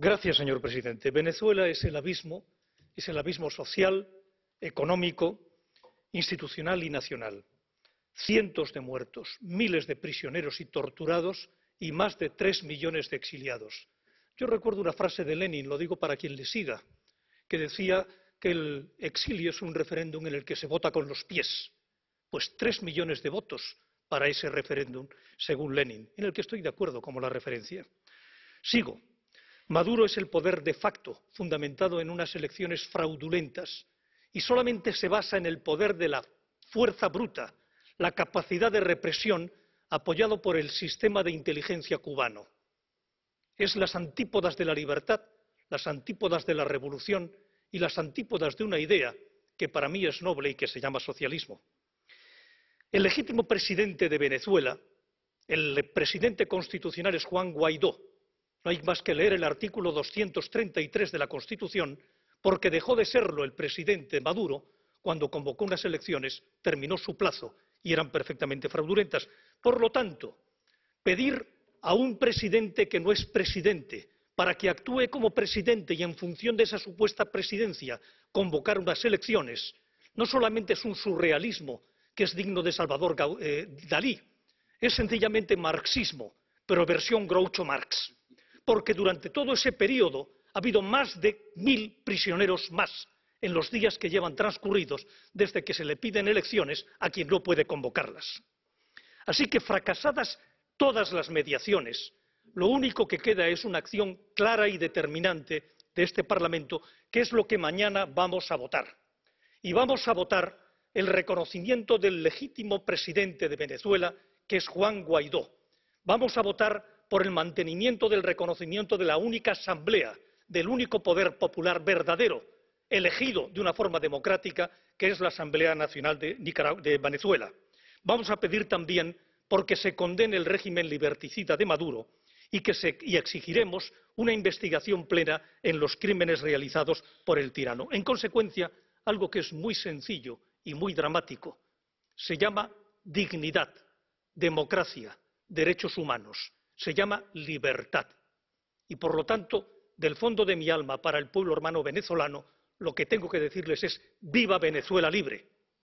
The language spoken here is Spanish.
Gracias, señor presidente. Venezuela es el abismo, es el abismo social, económico, institucional y nacional. Cientos de muertos, miles de prisioneros y torturados y más de tres millones de exiliados. Yo recuerdo una frase de Lenin, lo digo para quien le siga, que decía que el exilio es un referéndum en el que se vota con los pies. Pues tres millones de votos para ese referéndum, según Lenin, en el que estoy de acuerdo como la referencia. Sigo. Maduro es el poder de facto, fundamentado en unas elecciones fraudulentas, y solamente se basa en el poder de la fuerza bruta, la capacidad de represión apoyado por el sistema de inteligencia cubano. Es las antípodas de la libertad, las antípodas de la revolución y las antípodas de una idea que para mí es noble y que se llama socialismo. El legítimo presidente de Venezuela, el presidente constitucional es Juan Guaidó, no hay más que leer el artículo 233 de la Constitución, porque dejó de serlo el presidente Maduro cuando convocó unas elecciones, terminó su plazo y eran perfectamente fraudulentas. Por lo tanto, pedir a un presidente que no es presidente para que actúe como presidente y en función de esa supuesta presidencia convocar unas elecciones, no solamente es un surrealismo que es digno de Salvador eh, Dalí, es sencillamente marxismo, pero versión Groucho Marx porque durante todo ese periodo ha habido más de mil prisioneros más en los días que llevan transcurridos desde que se le piden elecciones a quien no puede convocarlas. Así que fracasadas todas las mediaciones, lo único que queda es una acción clara y determinante de este Parlamento, que es lo que mañana vamos a votar. Y vamos a votar el reconocimiento del legítimo presidente de Venezuela, que es Juan Guaidó. Vamos a votar por el mantenimiento del reconocimiento de la única asamblea, del único poder popular verdadero, elegido de una forma democrática, que es la Asamblea Nacional de, Venezuela. Vamos a pedir también porque se condene el régimen liberticida de Maduro y, que y exigiremos una investigación plena en los crímenes realizados por el tirano. En consecuencia, algo que es muy sencillo y muy dramático. Se llama dignidad, democracia, derechos humanos se llama libertad. Y por lo tanto, del fondo de mi alma para el pueblo hermano venezolano, lo que tengo que decirles es viva Venezuela libre.